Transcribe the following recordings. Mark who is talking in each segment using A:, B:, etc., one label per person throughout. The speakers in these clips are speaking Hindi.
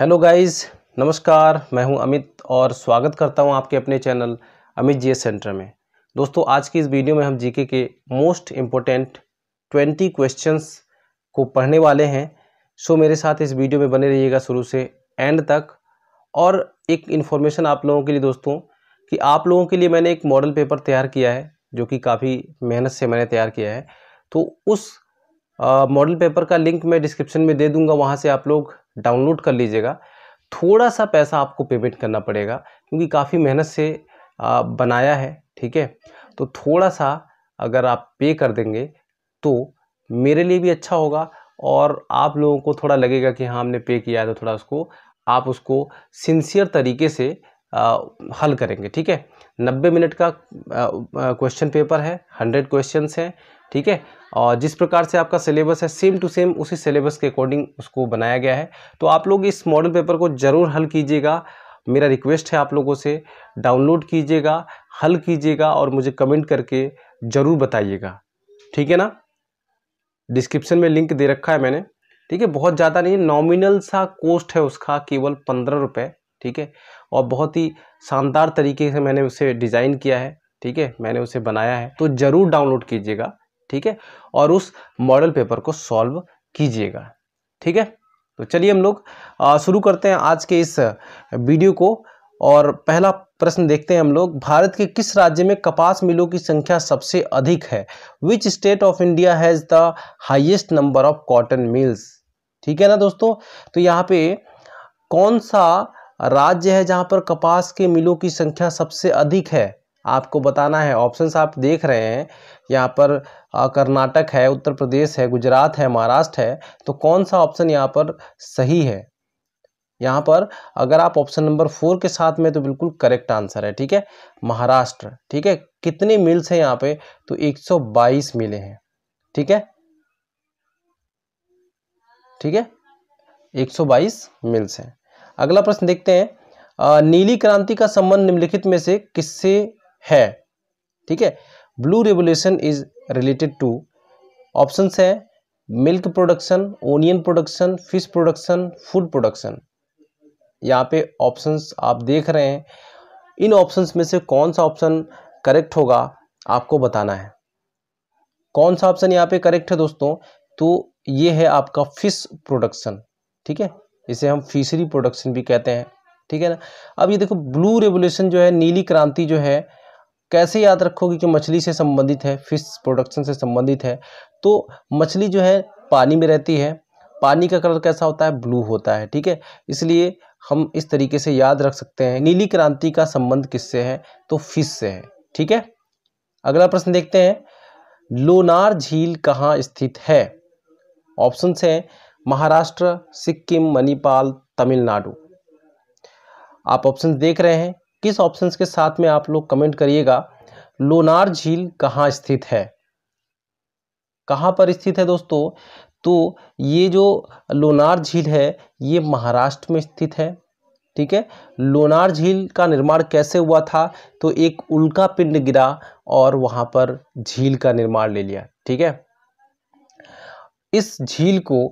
A: हेलो गाइस नमस्कार मैं हूं अमित और स्वागत करता हूं आपके अपने चैनल अमित जी सेंटर में दोस्तों आज की इस वीडियो में हम जीके के मोस्ट इम्पोर्टेंट ट्वेंटी क्वेश्चंस को पढ़ने वाले हैं सो मेरे साथ इस वीडियो में बने रहिएगा शुरू से एंड तक और एक इन्फॉर्मेशन आप लोगों के लिए दोस्तों कि आप लोगों के लिए मैंने एक मॉडल पेपर तैयार किया है जो कि काफ़ी मेहनत से मैंने तैयार किया है तो उस मॉडल पेपर का लिंक मैं डिस्क्रिप्शन में दे दूंगा वहाँ से आप लोग डाउनलोड कर लीजिएगा थोड़ा सा पैसा आपको पेमेंट करना पड़ेगा क्योंकि काफ़ी मेहनत से बनाया है ठीक है तो थोड़ा सा अगर आप पे कर देंगे तो मेरे लिए भी अच्छा होगा और आप लोगों को थोड़ा लगेगा कि हाँ हमने पे किया है तो थोड़ा उसको आप उसको सिंसियर तरीके से आ, हल करेंगे ठीक है नब्बे मिनट का क्वेश्चन पेपर है हंड्रेड क्वेश्चंस हैं ठीक है और जिस प्रकार से आपका सिलेबस है सेम टू सेम उसी सिलेबस के अकॉर्डिंग उसको बनाया गया है तो आप लोग इस मॉडल पेपर को ज़रूर हल कीजिएगा मेरा रिक्वेस्ट है आप लोगों से डाउनलोड कीजिएगा हल कीजिएगा और मुझे कमेंट करके ज़रूर बताइएगा ठीक है ना डिस्क्रिप्शन में लिंक दे रखा है मैंने ठीक है बहुत ज़्यादा नहीं नॉमिनल सा कोस्ट है उसका केवल पंद्रह रुपये ठीक है और बहुत ही शानदार तरीके से मैंने उसे डिज़ाइन किया है ठीक है मैंने उसे बनाया है तो ज़रूर डाउनलोड कीजिएगा ठीक है और उस मॉडल पेपर को सॉल्व कीजिएगा ठीक है तो चलिए हम लोग शुरू करते हैं आज के इस वीडियो को और पहला प्रश्न देखते हैं हम लोग भारत के किस राज्य में कपास मिलों की संख्या सबसे अधिक है which state of India has the highest number of cotton mills ठीक है ना दोस्तों तो यहाँ पे कौन सा राज्य है जहाँ पर कपास के मिलों की संख्या सबसे अधिक है आपको बताना है ऑप्शंस आप देख रहे हैं यहाँ पर कर्नाटक है उत्तर प्रदेश है गुजरात है महाराष्ट्र है तो कौन सा ऑप्शन यहाँ पर सही है यहाँ पर अगर आप ऑप्शन नंबर फोर के साथ में तो बिल्कुल करेक्ट आंसर है ठीक है महाराष्ट्र ठीक है कितने मिल्स हैं यहाँ पे तो 122 मिले हैं ठीक है ठीक है 122 मिल्स हैं अगला प्रश्न देखते हैं नीली क्रांति का संबंध निम्नलिखित में से किससे है ठीक है blue revolution is related to option है milk production onion production fish production food production यहाँ पे ऑप्शंस आप देख रहे हैं इन ऑप्शंस में से कौन सा ऑप्शन करेक्ट होगा आपको बताना है कौन सा ऑप्शन यहाँ पे करेक्ट है दोस्तों तो ये है आपका फिश प्रोडक्शन ठीक है इसे हम फिशरी प्रोडक्शन भी कहते हैं ठीक है ना अब ये देखो ब्लू रेवोल्यूशन जो है नीली क्रांति जो है कैसे याद रखोगे कि मछली से संबंधित है फिश प्रोडक्शन से संबंधित है तो मछली जो है पानी में रहती है पानी का कलर कैसा होता है ब्लू होता है ठीक है इसलिए हम इस तरीके से याद रख सकते हैं नीली क्रांति का संबंध किससे है तो फिश से है ठीक है अगला प्रश्न देखते हैं लोनार झील कहाँ स्थित है ऑप्शन है महाराष्ट्र सिक्किम मणिपाल तमिलनाडु आप ऑप्शन देख रहे हैं किस ऑप्शन के साथ में आप लोग कमेंट करिएगा लोनार झील कहाँ स्थित है कहाँ पर स्थित है दोस्तों तो ये जो लोनार झील है ये महाराष्ट्र में स्थित है ठीक है लोनार झील का निर्माण कैसे हुआ था तो एक उल्का पिंड गिरा और वहाँ पर झील का निर्माण ले लिया ठीक है इस झील को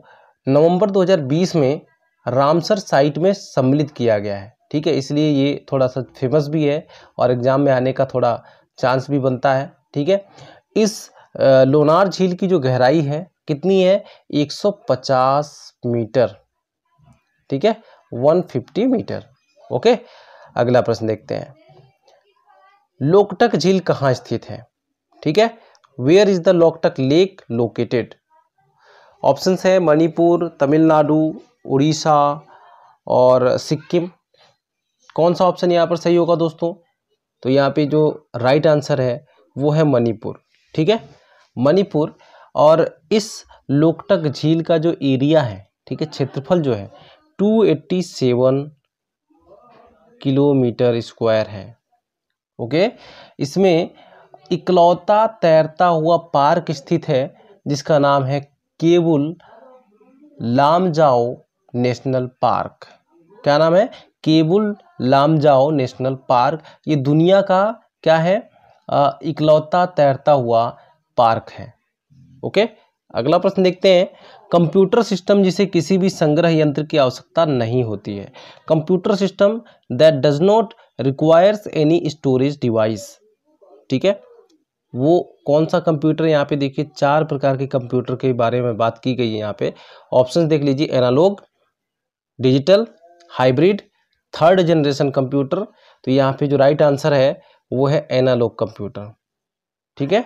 A: नवंबर 2020 में रामसर साइट में सम्मिलित किया गया है ठीक है इसलिए ये थोड़ा सा फेमस भी है और एग्ज़ाम में आने का थोड़ा चांस भी बनता है ठीक है इस लोनार झील की जो गहराई है कितनी है 150 मीटर ठीक है 150 मीटर ओके अगला प्रश्न देखते हैं लोकटक झील कहाँ स्थित है ठीक है where is the Loktak lake located options है मणिपुर तमिलनाडु उड़ीसा और सिक्किम कौन सा ऑप्शन यहाँ पर सही होगा दोस्तों तो यहाँ पे जो राइट आंसर है वो है मणिपुर ठीक है मणिपुर और इस लोकटक झील का जो एरिया है ठीक है क्षेत्रफल जो है 287 किलोमीटर स्क्वायर है ओके इसमें इकलौता तैरता हुआ पार्क स्थित है जिसका नाम है केबुल लामजाओ नेशनल पार्क क्या नाम है केबुल लामजाओ नेशनल पार्क ये दुनिया का क्या है आ, इकलौता तैरता हुआ पार्क है ओके अगला प्रश्न देखते हैं कंप्यूटर सिस्टम जिसे किसी भी संग्रह यंत्र की आवश्यकता नहीं होती है computer system that does not requires any storage device ठीक है वो कौन सा कंप्यूटर यहाँ पे देखिए चार प्रकार के कंप्यूटर के बारे में बात की गई है यहाँ पे ऑप्शंस देख लीजिए analog digital hybrid third generation computer तो यहाँ पे जो राइट आंसर है वो है एनालॉग कंप्यूटर ठीक है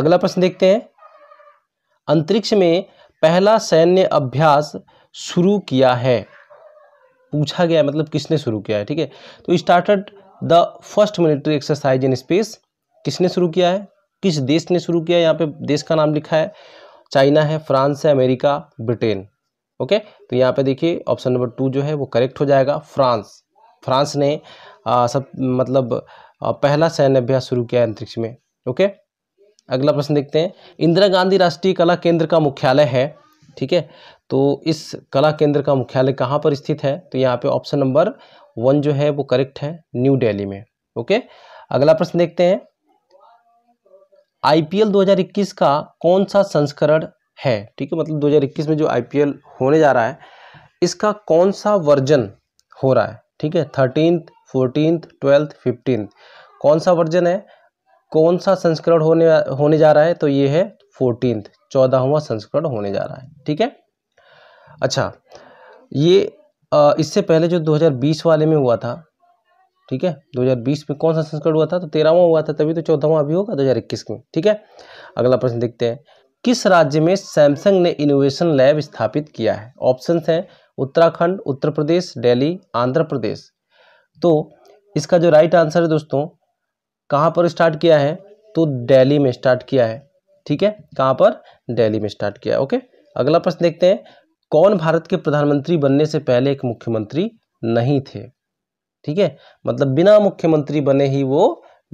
A: अगला प्रश्न देखते हैं अंतरिक्ष में पहला सैन्य अभ्यास शुरू किया है पूछा गया मतलब किसने शुरू किया है ठीक है तो started the first military exercise in space किसने शुरू किया है किस देश ने शुरू किया है यहाँ पे देश का नाम लिखा है चाइना है फ्रांस है अमेरिका ब्रिटेन ओके तो यहाँ पे देखिए ऑप्शन नंबर टू जो है वो करेक्ट हो जाएगा फ्रांस फ्रांस ने आ, सब मतलब आ, पहला सैन्य अभ्यास शुरू किया अंतरिक्ष में ओके अगला प्रश्न देखते हैं इंदिरा गांधी राष्ट्रीय कला केंद्र का मुख्यालय है ठीक है तो इस कला केंद्र का मुख्यालय कहाँ पर स्थित है तो यहाँ पे ऑप्शन नंबर वन जो है वो करेक्ट है न्यू दिल्ली में ओके अगला प्रश्न देखते हैं आईपीएल 2021 का कौन सा संस्करण है ठीक है मतलब 2021 में जो आई होने जा रहा है इसका कौन सा वर्जन हो रहा है ठीक है थर्टींथ फोर्टीन ट्वेल्थ फिफ्टींथ कौन सा वर्जन है कौन सा संस्करण होने होने जा रहा है तो ये है फोर्टीन चौदहवा संस्करण होने जा रहा है ठीक है अच्छा ये इससे पहले जो 2020 वाले में हुआ था ठीक है 2020 में कौन सा संस्करण हुआ था तो तेरहवा हुआ था तभी तो चौदहवा अभी होगा 2021 में ठीक है अगला प्रश्न देखते हैं किस राज्य में सैमसंग ने इनोवेशन लैब स्थापित किया है ऑप्शन हैं उत्तराखंड उत्तर प्रदेश दिल्ली आंध्र प्रदेश तो इसका जो राइट आंसर है दोस्तों कहाँ पर स्टार्ट किया है तो दिल्ली में स्टार्ट किया है ठीक है कहाँ पर दिल्ली में स्टार्ट किया है ओके अगला प्रश्न देखते हैं कौन भारत के प्रधानमंत्री बनने से पहले एक मुख्यमंत्री नहीं थे ठीक है मतलब बिना मुख्यमंत्री बने ही वो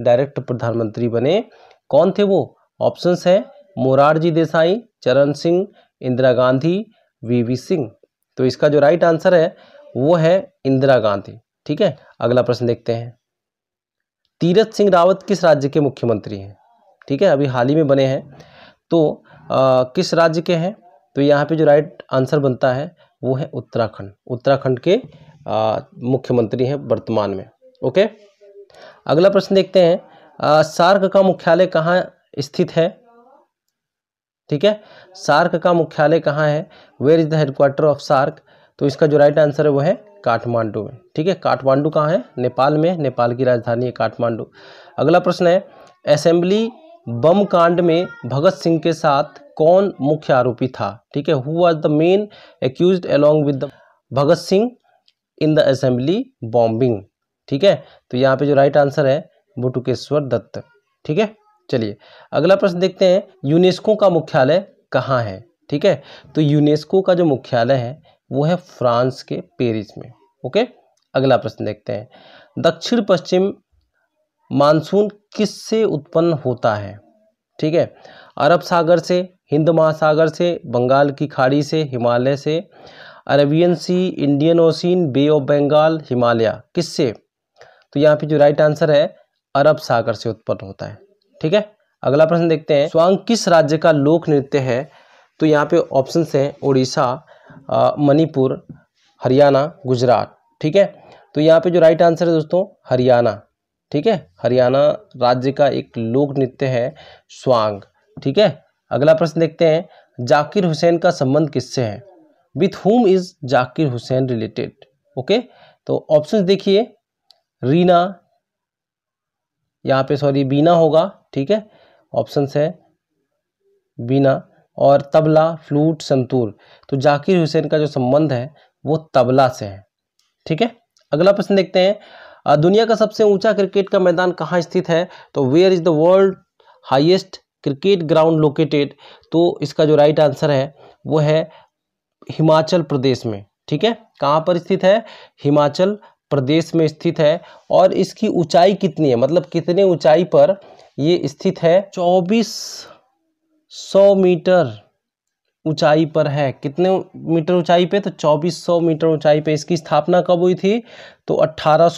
A: डायरेक्ट प्रधानमंत्री बने कौन थे वो ऑप्शंस हैं मोरारजी देसाई चरण सिंह इंदिरा गांधी वीवी सिंह तो इसका जो राइट आंसर है वो है इंदिरा गांधी ठीक है अगला प्रश्न देखते हैं तीरथ सिंह रावत किस राज्य के मुख्यमंत्री हैं ठीक है अभी हाल ही में बने हैं तो आ, किस राज्य के हैं तो यहाँ पे जो राइट आंसर बनता है वो है उत्तराखंड उत्तराखंड के मुख्यमंत्री हैं वर्तमान में ओके अगला प्रश्न देखते हैं सार्क का मुख्यालय कहाँ स्थित है ठीक है सार्क का मुख्यालय कहाँ है where is the headquarter of SAARC तो इसका जो राइट आंसर है वो है काठमांडू में ठीक है काठमांडू कहाँ है नेपाल में नेपाल की राजधानी है काठमांडू अगला प्रश्न है असेंबली बम कांड में भगत सिंह के साथ कौन मुख्य आरोपी था ठीक है who was the main accuse along with the Bhagat Singh in the assembly bombing ठीक है तो यहाँ पे जो राइट आंसर है बुटुकेश्वर दत्त ठीक है चलिए अगला प्रश्न देखते हैं यूनेस्को का मुख्यालय कहाँ है ठीक है तो यूनेस्को का जो मुख्यालय है वो है फ्रांस के पेरिस में ओके अगला प्रश्न देखते हैं दक्षिण पश्चिम मानसून किससे उत्पन्न होता है ठीक है अरब सागर से हिंद महासागर से बंगाल की खाड़ी से हिमालय से Arabian sea Indian ocean bay of Bengal Himalaya किससे तो यहाँ पे जो राइट आंसर है अरब सागर से उत्पन्न होता है ठीक है अगला प्रश्न देखते हैं स्वांग किस राज्य का लोक नृत्य है तो यहाँ पे ऑप्शन है उड़ीसा मणिपुर हरियाणा गुजरात ठीक है तो यहाँ पे जो राइट आंसर है दोस्तों हरियाणा ठीक है हरियाणा राज्य का एक लोक नृत्य है स्वांग ठीक है अगला प्रश्न देखते हैं जाकिर हुसैन का संबंध किससे है with whom is Zakir Hussain related okay तो ऑप्शन देखिए रीना यहाँ पे सॉरी बीना होगा ठीक है ऑप्शन है बीना और तबला फ्लूट संतूर तो जाकिर हुसैन का जो संबंध है वो तबला से है ठीक है अगला प्रश्न देखते हैं दुनिया का सबसे ऊंचा क्रिकेट का मैदान कहाँ स्थित है तो where is the world highest cricket ground located तो इसका जो राइट आंसर है वो है हिमाचल प्रदेश में ठीक है कहाँ पर स्थित है हिमाचल प्रदेश में स्थित है और इसकी ऊंचाई कितनी है मतलब कितने ऊंचाई पर ये स्थित है चौबीस सौ मीटर ऊंचाई पर है कितने मीटर ऊंचाई पे तो 2400 मीटर ऊंचाई पे इसकी स्थापना कब हुई थी तो अट्ठारह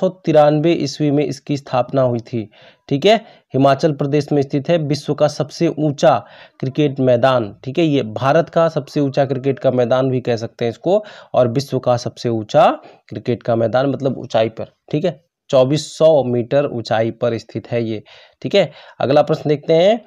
A: ईस्वी में इसकी स्थापना हुई थी ठीक है हिमाचल प्रदेश में स्थित है विश्व का सबसे ऊंचा क्रिकेट मैदान ठीक है ये भारत का सबसे ऊंचा क्रिकेट का मैदान भी कह सकते हैं इसको और विश्व का सबसे ऊंचा क्रिकेट का मैदान मतलब ऊंचाई पर ठीक है 2400 मीटर ऊंचाई पर स्थित है ये ठीक है अगला प्रश्न देखते हैं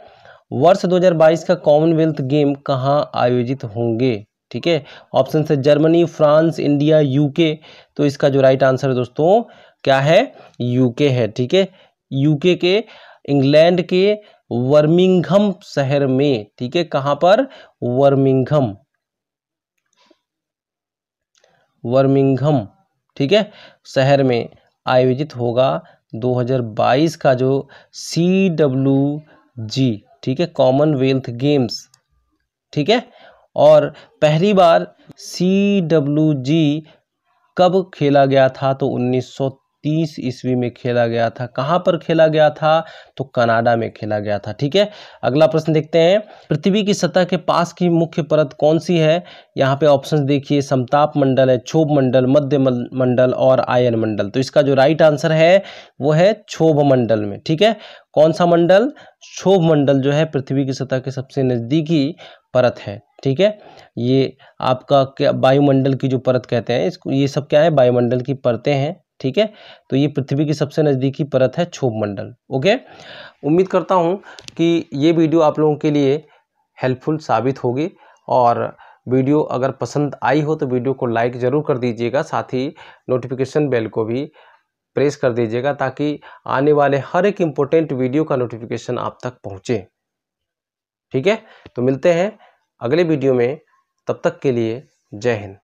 A: वर्ष 2022 का कॉमनवेल्थ गेम कहाँ आयोजित होंगे ठीक है ऑप्शन है जर्मनी फ्रांस इंडिया यूके तो इसका जो राइट आंसर दोस्तों क्या है यूके है ठीक है यूके के इंग्लैंड के वर्मिंगम शहर में ठीक है कहां पर वर्मिंगम वर्मिंगम ठीक है शहर में आयोजित होगा 2022 का जो सी डब्ल्यू जी ठीक है कॉमनवेल्थ गेम्स ठीक है और पहली बार सी डब्ल्यू जी कब खेला गया था तो उन्नीस तीस ईस्वी में खेला गया था कहाँ पर खेला गया था तो कनाडा में खेला गया था ठीक है अगला प्रश्न देखते हैं पृथ्वी की सतह के पास की मुख्य परत कौन सी है यहाँ पे ऑप्शन देखिए समताप मंडल है क्षोभ मंडल मध्य मंडल और आयन मंडल तो इसका जो राइट आंसर है वो है क्षोभ मंडल में ठीक है कौन सा मंडल क्षोभ मंडल जो है पृथ्वी की सतह के सबसे नज़दीकी परत है ठीक है ये आपका वायुमंडल की जो परत कहते हैं इसको ये सब क्या है वायुमंडल की परतें हैं ठीक है तो ये पृथ्वी की सबसे नज़दीकी परत है क्षोभ मंडल ओके उम्मीद करता हूँ कि ये वीडियो आप लोगों के लिए हेल्पफुल साबित होगी और वीडियो अगर पसंद आई हो तो वीडियो को लाइक ज़रूर कर दीजिएगा साथ ही नोटिफिकेशन बेल को भी प्रेस कर दीजिएगा ताकि आने वाले हर एक इम्पोर्टेंट वीडियो का नोटिफिकेशन आप तक पहुँचे ठीक है तो मिलते हैं अगले वीडियो में तब तक के लिए जय हिंद